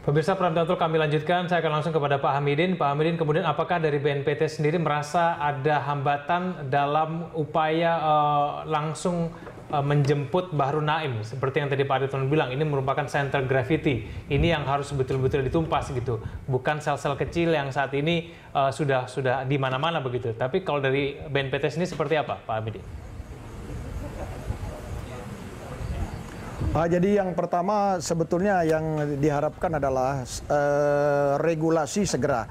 Pemirsa Pramdatul kami lanjutkan, saya akan langsung kepada Pak Hamidin. Pak Hamidin, kemudian apakah dari BNPT sendiri merasa ada hambatan dalam upaya uh, langsung uh, menjemput Bahru Naim? Seperti yang tadi Pak Aditon bilang, ini merupakan center gravity. Ini yang harus betul-betul ditumpas gitu. Bukan sel-sel kecil yang saat ini uh, sudah sudah di mana-mana begitu. Tapi kalau dari BNPT sendiri seperti apa Pak Hamidin? Ah, jadi yang pertama sebetulnya yang diharapkan adalah uh, regulasi segera,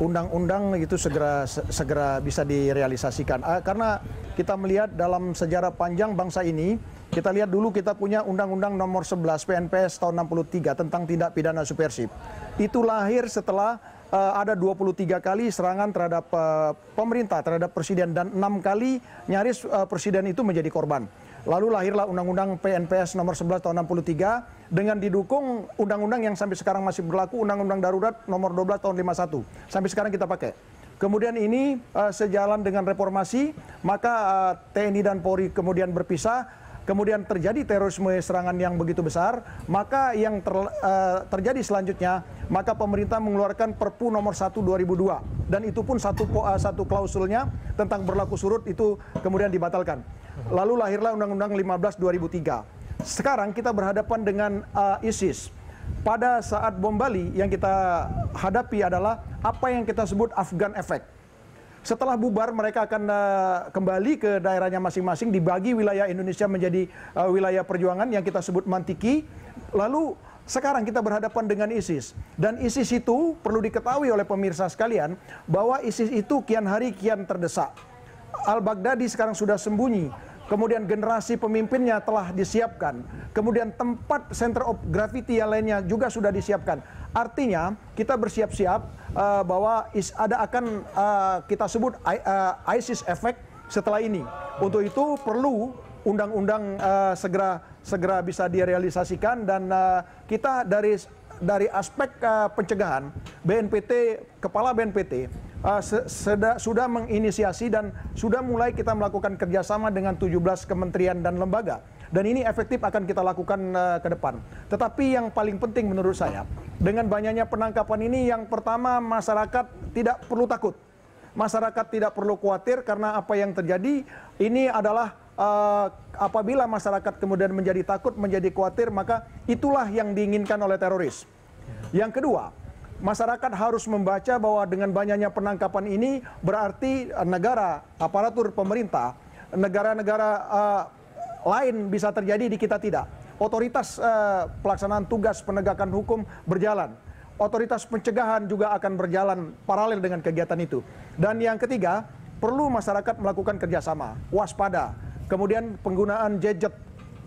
undang-undang itu segera segera bisa direalisasikan. Uh, karena kita melihat dalam sejarah panjang bangsa ini, kita lihat dulu kita punya Undang-Undang Nomor 11 PNPS tahun 63 tentang tindak pidana supersib. Itu lahir setelah uh, ada 23 kali serangan terhadap uh, pemerintah, terhadap presiden dan enam kali nyaris uh, presiden itu menjadi korban. Lalu lahirlah Undang-Undang PNPS nomor 11 tahun 63 dengan didukung undang-undang yang sampai sekarang masih berlaku Undang-Undang Darurat nomor 12 tahun 51. Sampai sekarang kita pakai. Kemudian ini uh, sejalan dengan reformasi, maka uh, eh, TNI dan Polri kemudian berpisah kemudian terjadi terorisme serangan yang begitu besar, maka yang ter, uh, terjadi selanjutnya, maka pemerintah mengeluarkan Perpu nomor 1 2002 dan itu pun satu uh, satu klausulnya tentang berlaku surut itu kemudian dibatalkan. Lalu lahirlah Undang-Undang 15 2003. Sekarang kita berhadapan dengan uh, ISIS. Pada saat bom Bali yang kita hadapi adalah apa yang kita sebut Afghan effect. Setelah bubar mereka akan uh, kembali ke daerahnya masing-masing dibagi wilayah Indonesia menjadi uh, wilayah perjuangan yang kita sebut mantiki. Lalu sekarang kita berhadapan dengan ISIS dan ISIS itu perlu diketahui oleh pemirsa sekalian bahwa ISIS itu kian hari kian terdesak. Al-Baghdadi sekarang sudah sembunyi kemudian generasi pemimpinnya telah disiapkan, kemudian tempat center of gravity yang lainnya juga sudah disiapkan. Artinya kita bersiap-siap uh, bahwa is, ada akan uh, kita sebut I, uh, ISIS effect setelah ini. Untuk itu perlu undang-undang uh, segera segera bisa direalisasikan dan uh, kita dari dari aspek uh, pencegahan BNPT kepala BNPT uh, seda, sudah menginisiasi dan sudah mulai kita melakukan kerjasama dengan 17 kementerian dan lembaga. Dan ini efektif akan kita lakukan uh, ke depan. Tetapi yang paling penting menurut saya, dengan banyaknya penangkapan ini, yang pertama masyarakat tidak perlu takut. Masyarakat tidak perlu khawatir karena apa yang terjadi ini adalah uh, apabila masyarakat kemudian menjadi takut, menjadi khawatir, maka itulah yang diinginkan oleh teroris. Yang kedua, masyarakat harus membaca bahwa dengan banyaknya penangkapan ini berarti eh, negara, aparatur pemerintah, negara-negara uh, lain bisa terjadi di kita tidak. Otoritas uh, pelaksanaan tugas penegakan hukum berjalan. Otoritas pencegahan juga akan berjalan paralel dengan kegiatan itu. Dan yang ketiga, perlu masyarakat melakukan kerjasama, waspada. Kemudian penggunaan gadget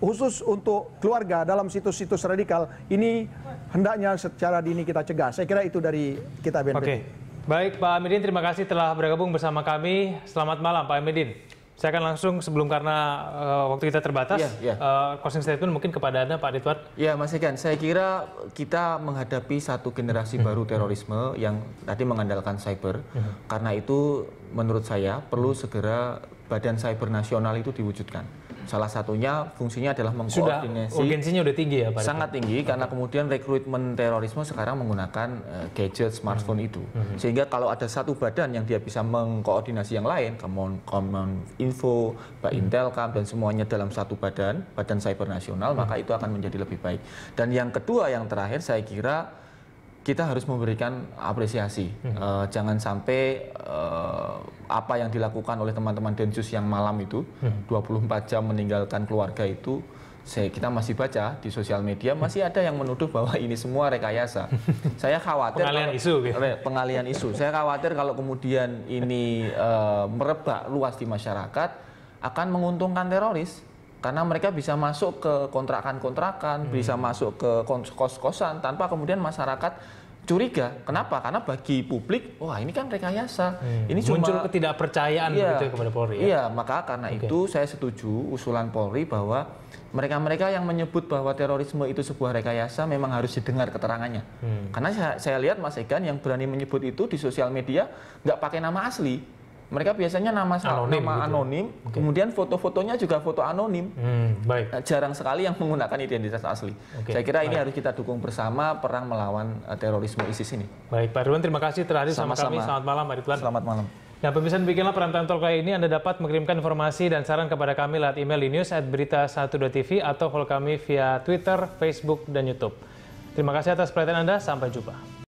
khusus untuk keluarga dalam situs-situs radikal ini hendaknya secara dini kita cegah. Saya kira itu dari kita BNPB. Oke. Okay. Baik, Pak Amidin, terima kasih telah bergabung bersama kami. Selamat malam, Pak Amidin. Saya akan langsung sebelum karena uh, waktu kita terbatas, yeah, yeah. Uh, closing statement mungkin kepada Anda Pak Ridwan. Ya yeah, Mas Ikan. saya kira kita menghadapi satu generasi hmm. baru terorisme yang tadi mengandalkan cyber. Iya. Karena itu menurut saya perlu segera badan cyber nasional itu diwujudkan Salah satunya fungsinya adalah mengkoordinasi. Sudah, urgensinya sudah tinggi ya Pak. Sangat tinggi karena kemudian rekrutmen terorisme sekarang menggunakan uh, gadget smartphone hmm. itu. Hmm, hmm. Sehingga kalau ada satu badan yang dia bisa mengkoordinasi yang lain, common, common info, Pak hmm. Intelkam dan semuanya dalam satu badan, badan cyber nasional, hmm. maka itu akan menjadi lebih baik. Dan yang kedua yang terakhir saya kira kita harus memberikan apresiasi. Hmm. Uh, jangan sampai uh, apa yang dilakukan oleh teman-teman Densus yang malam itu hmm. 24 jam meninggalkan keluarga itu saya kita masih baca di sosial media hmm. masih ada yang menuduh bahwa ini semua rekayasa. saya khawatir pengalian kalau, isu gitu. pengalian isu. Saya khawatir kalau kemudian ini uh, merebak luas di masyarakat akan menguntungkan teroris karena mereka bisa masuk ke kontrakan-kontrakan, hmm. bisa masuk ke kos-kosan tanpa kemudian masyarakat curiga. Kenapa? Karena bagi publik, wah ini kan rekayasa. Hmm. Ini cuma, muncul ketidakpercayaan iya, begitu ya kepada Polri. Ya? Iya, maka karena okay. itu saya setuju usulan Polri bahwa mereka-mereka yang menyebut bahwa terorisme itu sebuah rekayasa memang harus didengar keterangannya. Hmm. Karena saya, saya lihat Mas Egan yang berani menyebut itu di sosial media nggak pakai nama asli mereka biasanya nama anonim, nama gitu. anonim okay. kemudian foto-fotonya juga foto anonim. Hmm, baik. Eh, jarang sekali yang menggunakan identitas asli. Okay. Saya kira baik. ini harus kita dukung bersama perang melawan uh, terorisme ISIS ini. Baik, Pak Ridwan terima kasih terhadap sama, sama kami. Selamat malam, Pak Ridwan. Selamat malam. Nah, pemirsa demikianlah perantauan tol kali ini. Anda dapat mengirimkan informasi dan saran kepada kami lewat email di news at berita TV atau follow kami via Twitter, Facebook, dan Youtube. Terima kasih atas perhatian Anda. Sampai jumpa.